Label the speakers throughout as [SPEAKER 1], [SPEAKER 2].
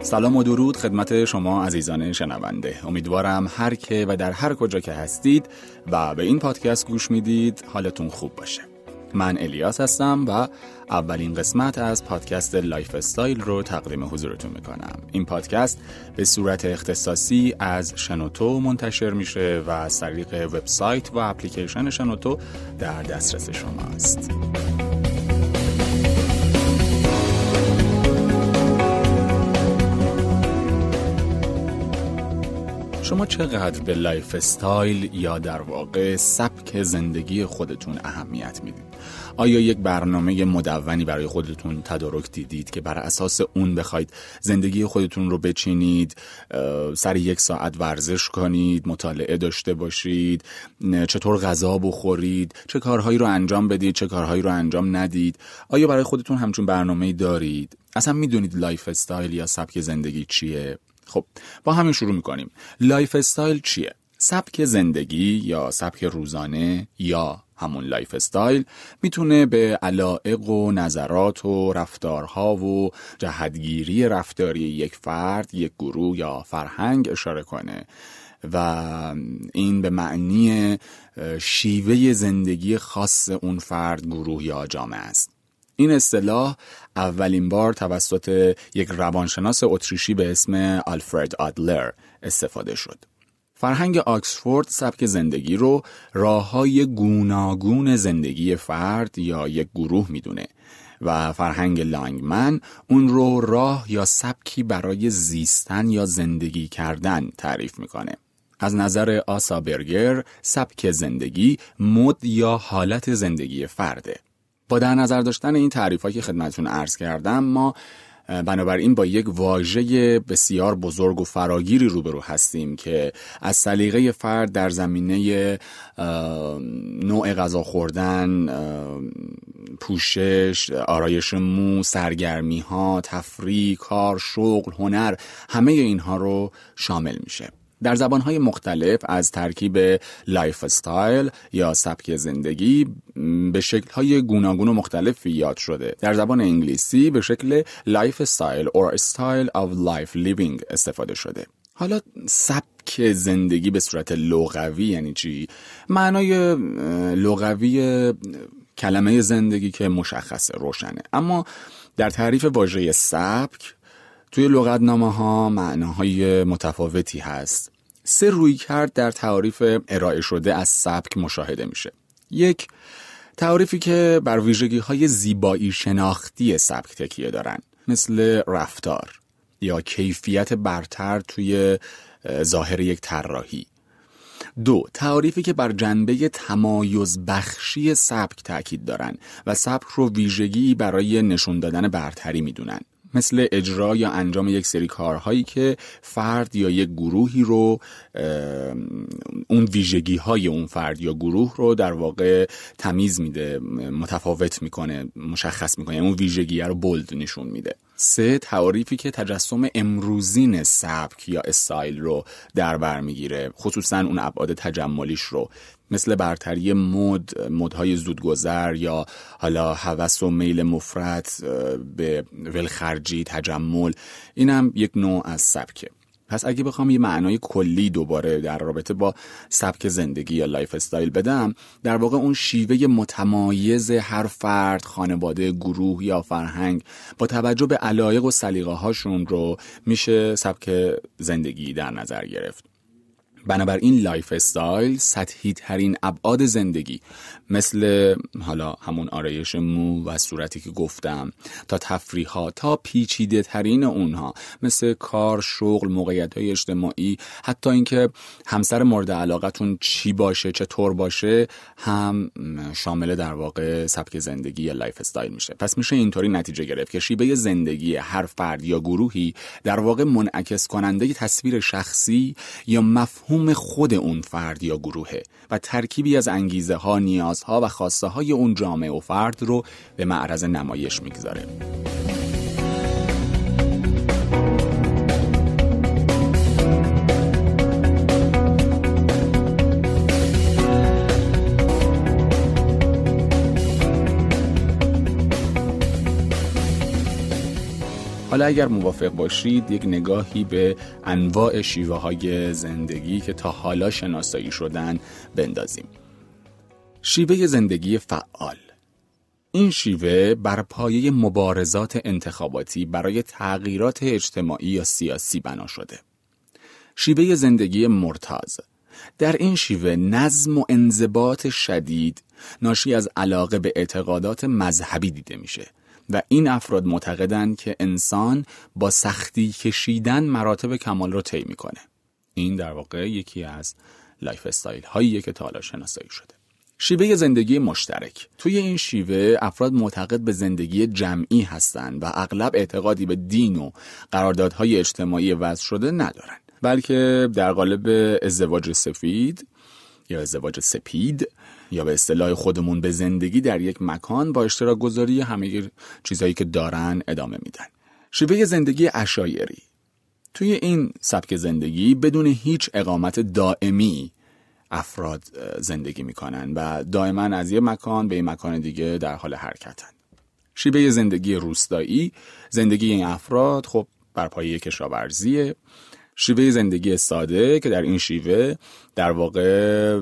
[SPEAKER 1] سلام و درود خدمت شما عزیزان شنونده امیدوارم هر که و در هر کجا که هستید و به این پادکست گوش میدید حالتون خوب باشه من الیاس هستم و اولین قسمت از پادکست لایف استایل رو تقدیم حضورتون میکنم این پادکست به صورت اختصاصی از شنوتو منتشر میشه و از طریق وبسایت و اپلیکیشن شنوتو در دسترس شماست. شما چقدر به لایف استایل یا در واقع سبک زندگی خودتون اهمیت میدید آیا یک برنامه مدونی برای خودتون تدارک دیدید که بر اساس اون بخواید زندگی خودتون رو بچینید سر یک ساعت ورزش کنید مطالعه داشته باشید چطور غذا بخورید چه کارهایی رو انجام بدید چه کارهایی رو انجام ندید آیا برای خودتون همچون برنامه دارید اصلا میدونید لایف استایل یا سبک زندگی چیه خب با همین شروع میکنیم لایف استایل چیه سبک زندگی یا سبک روزانه یا همون لایف استایل میتونه به علائق و نظرات و رفتارها و جهتگیری رفتاری یک فرد، یک گروه یا فرهنگ اشاره کنه و این به معنی شیوه زندگی خاص اون فرد، گروه یا جامعه است. این اصطلاح اولین بار توسط یک روانشناس اتریشی به اسم آلفرد آدلر استفاده شد. فرهنگ آکسفورد سبک زندگی رو راه های گوناگون زندگی فرد یا یک گروه میدونه و فرهنگ لانگمن اون رو راه یا سبکی برای زیستن یا زندگی کردن تعریف میکنه. از نظر آسا سبک زندگی مد یا حالت زندگی فرده با در نظر داشتن این تعریف که خدمتون عرض کردم ما بنابراین با یک واژه بسیار بزرگ و فراگیری روبرو هستیم که از سلیقه فرد در زمینه نوع غذا خوردن پوشش آرایش مو سرگرمی ها تفریح کار شغل هنر همه اینها رو شامل میشه در زبانهای مختلف از ترکیب لایف استایل یا سبک زندگی به شکلهای گوناگون و مختلف یاد شده در زبان انگلیسی به شکل لایف استایل or style of life living استفاده شده حالا سبک زندگی به صورت لغوی یعنی چی؟ معنای لغوی کلمه زندگی که مشخصه روشنه اما در تعریف واژه سبک توی لغتنامه ها معناهای متفاوتی هست سه روی کرد در تعاریف ارائه شده از سبک مشاهده میشه یک تعریفی که بر ویژگی های زیبایی شناختی سبک تکیه دارن مثل رفتار یا کیفیت برتر توی ظاهر یک طراحی دو تعریفی که بر جنبه تمایز بخشی سبک تاکید دارند و سبک رو ویژگی برای نشون دادن برتری میدونن مثل اجرا یا انجام یک سری کارهایی که فرد یا یک گروهی رو اون ویژگی های اون فرد یا گروه رو در واقع تمیز میده متفاوت میکنه مشخص میکنه یعنی اون ویژگی رو بلد نشون میده سه تعریفی که تجسم امروزین سبک یا استایل رو در بر میگیره خصوصا اون ابعاد تجملیش رو مثل برتری مد مدهای زودگذر یا حالا هوس و میل مفرد به ولخرجی تجمل اینم یک نوع از سبکه پس اگه بخوام یه معنای کلی دوباره در رابطه با سبک زندگی یا لایف استایل بدم در واقع اون شیوه متمایز هر فرد، خانواده، گروه یا فرهنگ با توجه به علایق و سلیقه هاشون رو میشه سبک زندگی در نظر گرفت. بنابراین لایف استایل سطحی ترین ابعاد زندگی مثل حالا همون آرایش مو و صورتی که گفتم تا تفریح تا پیچیده ترین اونها مثل کار شغل موقعیت های اجتماعی حتی اینکه همسر مورد علاقتون چی باشه چطور باشه هم شامل در واقع سبک زندگی یا لایف استایل میشه پس میشه اینطوری نتیجه گرفت که شیبه زندگی هر فرد یا گروهی در واقع منعکس کننده تصویر شخصی یا مفهوم مفهوم خود اون فرد یا گروهه و ترکیبی از انگیزه ها، نیازها و خواسته های اون جامعه و فرد رو به معرض نمایش میگذاره. حالا اگر موافق باشید یک نگاهی به انواع شیوه های زندگی که تا حالا شناسایی شدن بندازیم شیوه زندگی فعال این شیوه بر پایه مبارزات انتخاباتی برای تغییرات اجتماعی یا سیاسی بنا شده. شیوه زندگی مرتاز در این شیوه نظم و انضباط شدید ناشی از علاقه به اعتقادات مذهبی دیده میشه و این افراد معتقدند که انسان با سختی کشیدن مراتب کمال رو طی میکنه این در واقع یکی از لایف استایل هایی که تالا شناسایی شده شیوه زندگی مشترک توی این شیوه افراد معتقد به زندگی جمعی هستند و اغلب اعتقادی به دین و قراردادهای اجتماعی وضع شده ندارند بلکه در قالب ازدواج سفید یا ازدواج سپید یا به اصطلاح خودمون به زندگی در یک مکان با اشتراک گذاری همه چیزهایی که دارن ادامه میدن شیوه زندگی اشایری توی این سبک زندگی بدون هیچ اقامت دائمی افراد زندگی میکنن و دائما از یه مکان به یه مکان دیگه در حال حرکتن شیبه زندگی روستایی زندگی این افراد خب بر پایه کشاورزیه شیوه زندگی ساده که در این شیوه در واقع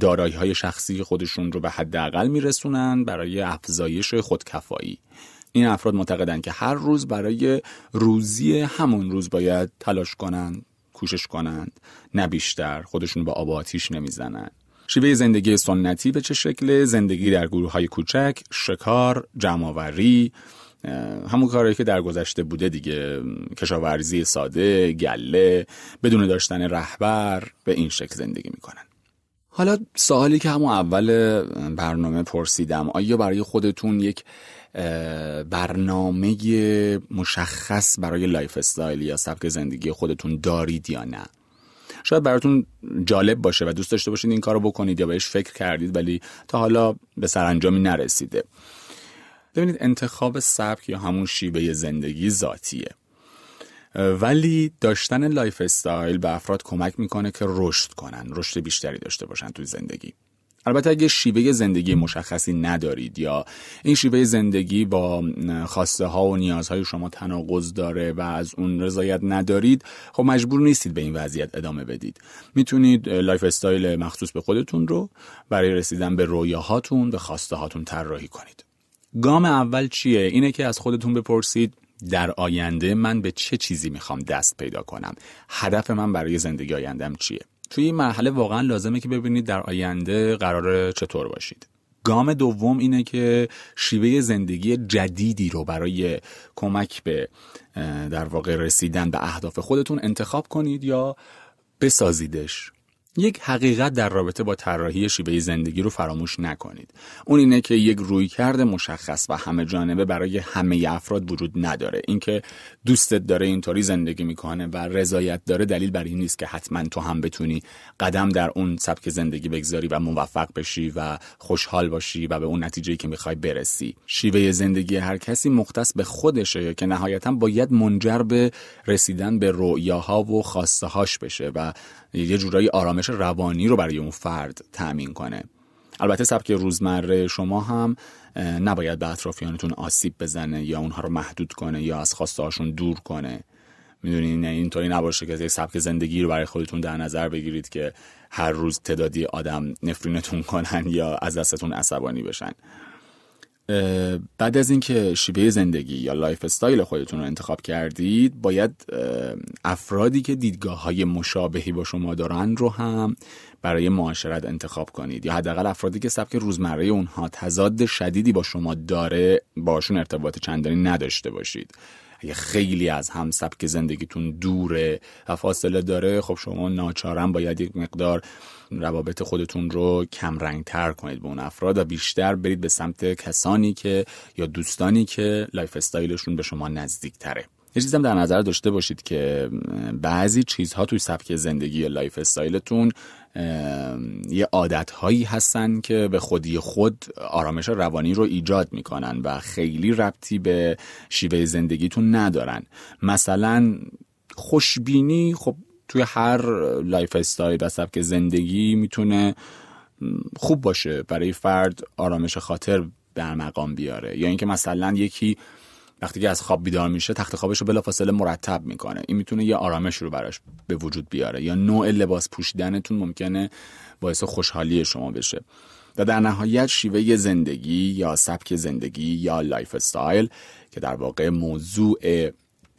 [SPEAKER 1] دارایی های شخصی خودشون رو به حداقل میرسونن برای افزایش خودکفایی این افراد معتقدن که هر روز برای روزی همون روز باید تلاش کنند کوشش کنند نه بیشتر خودشون به آب آتیش نمیزنن شیوه زندگی سنتی به چه شکل زندگی در گروه های کوچک شکار جمعآوری همون کاری که در گذشته بوده دیگه کشاورزی ساده گله بدون داشتن رهبر به این شکل زندگی میکنن حالا سوالی که همون اول برنامه پرسیدم آیا برای خودتون یک برنامه مشخص برای لایف استایل یا سبک زندگی خودتون دارید یا نه شاید براتون جالب باشه و دوست داشته باشید این کارو بکنید یا بهش فکر کردید ولی تا حالا به سرانجامی نرسیده ببینید انتخاب سبک یا همون شیوه زندگی ذاتیه ولی داشتن لایف استایل به افراد کمک میکنه که رشد کنن رشد بیشتری داشته باشن توی زندگی البته اگه شیوه زندگی مشخصی ندارید یا این شیوه زندگی با خواسته ها و نیازهای شما تناقض داره و از اون رضایت ندارید خب مجبور نیستید به این وضعیت ادامه بدید میتونید لایف استایل مخصوص به خودتون رو برای رسیدن به رویاهاتون به خواسته هاتون طراحی کنید گام اول چیه اینه که از خودتون بپرسید در آینده من به چه چیزی میخوام دست پیدا کنم هدف من برای زندگی آیندم چیه توی این مرحله واقعا لازمه که ببینید در آینده قرار چطور باشید گام دوم اینه که شیوه زندگی جدیدی رو برای کمک به در واقع رسیدن به اهداف خودتون انتخاب کنید یا بسازیدش یک حقیقت در رابطه با طراحی شیوه زندگی رو فراموش نکنید. اون اینه که یک رویکرد مشخص و همه جانبه برای همه افراد وجود نداره. اینکه دوستت داره اینطوری زندگی میکنه و رضایت داره دلیل بر این نیست که حتما تو هم بتونی قدم در اون سبک زندگی بگذاری و موفق بشی و خوشحال باشی و به اون نتیجه که میخوای برسی. شیوه زندگی هر کسی مختص به خودشه که نهایتا باید منجر به رسیدن به رؤیاها و خواسته بشه و یه جورایی آرامش روانی رو برای اون فرد تأمین کنه البته سبک روزمره شما هم نباید به اطرافیانتون آسیب بزنه یا اونها رو محدود کنه یا از خواستهاشون دور کنه میدونین اینطوری نباشه که سبک زندگی رو برای خودتون در نظر بگیرید که هر روز تعدادی آدم نفرینتون کنن یا از دستتون عصبانی بشن بعد از اینکه شیوه زندگی یا لایف استایل خودتون رو انتخاب کردید باید افرادی که دیدگاه های مشابهی با شما دارن رو هم برای معاشرت انتخاب کنید یا حداقل افرادی که سبک روزمره اونها تضاد شدیدی با شما داره باشون ارتباط چندانی نداشته باشید اگه خیلی از هم سبک زندگیتون دوره و فاصله داره خب شما ناچارم باید یک مقدار روابط خودتون رو کم تر کنید به اون افراد و بیشتر برید به سمت کسانی که یا دوستانی که لایف استایلشون به شما نزدیک تره یه چیز هم در نظر داشته باشید که بعضی چیزها توی سبک زندگی لایف استایلتون یه عادت هایی هستن که به خودی خود آرامش روانی رو ایجاد میکنن و خیلی ربطی به شیوه زندگیتون ندارن مثلا خوشبینی خب توی هر لایف استایل و سبک زندگی میتونه خوب باشه برای فرد آرامش خاطر در مقام بیاره یا اینکه مثلا یکی وقتی که از خواب بیدار میشه تخت خوابش رو بلافاصله مرتب میکنه این میتونه یه آرامش رو براش به وجود بیاره یا نوع لباس پوشیدنتون ممکنه باعث خوشحالی شما بشه و در نهایت شیوه زندگی یا سبک زندگی یا لایف استایل که در واقع موضوع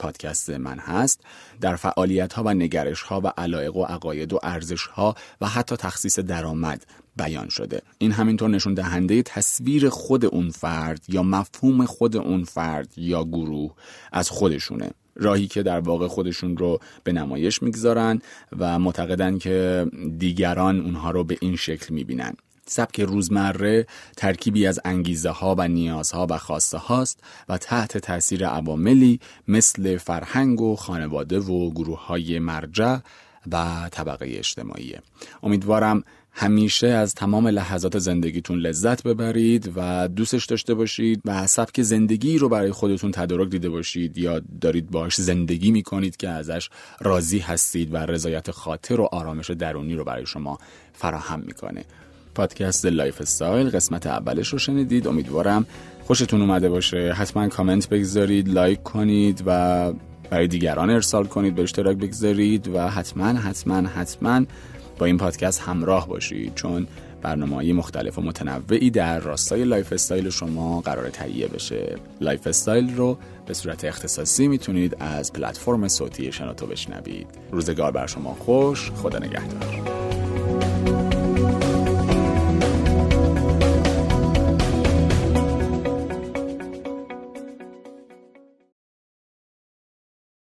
[SPEAKER 1] پادکست من هست در فعالیت ها و نگرش ها و علایق و عقاید و ارزش ها و حتی تخصیص درآمد بیان شده این همینطور نشون دهنده تصویر خود اون فرد یا مفهوم خود اون فرد یا گروه از خودشونه راهی که در واقع خودشون رو به نمایش میگذارن و معتقدن که دیگران اونها رو به این شکل میبینن سبک روزمره ترکیبی از انگیزه ها و نیازها و خواسته هاست و تحت تاثیر عواملی مثل فرهنگ و خانواده و گروه های مرجع و طبقه اجتماعی امیدوارم همیشه از تمام لحظات زندگیتون لذت ببرید و دوستش داشته باشید و سبک زندگی رو برای خودتون تدارک دیده باشید یا دارید باش زندگی می کنید که ازش راضی هستید و رضایت خاطر و آرامش درونی رو برای شما فراهم میکنه پادکست لایف استایل قسمت اولش رو شنیدید امیدوارم خوشتون اومده باشه حتما کامنت بگذارید لایک کنید و برای دیگران ارسال کنید به اشتراک بگذارید و حتما حتما حتما با این پادکست همراه باشید چون برنامه های مختلف و متنوعی در راستای لایف استایل شما قرار تهیه بشه لایف استایل رو به صورت اختصاصی میتونید از پلتفرم صوتی شنوتو بشنوید روزگار بر شما خوش خدا نگهدار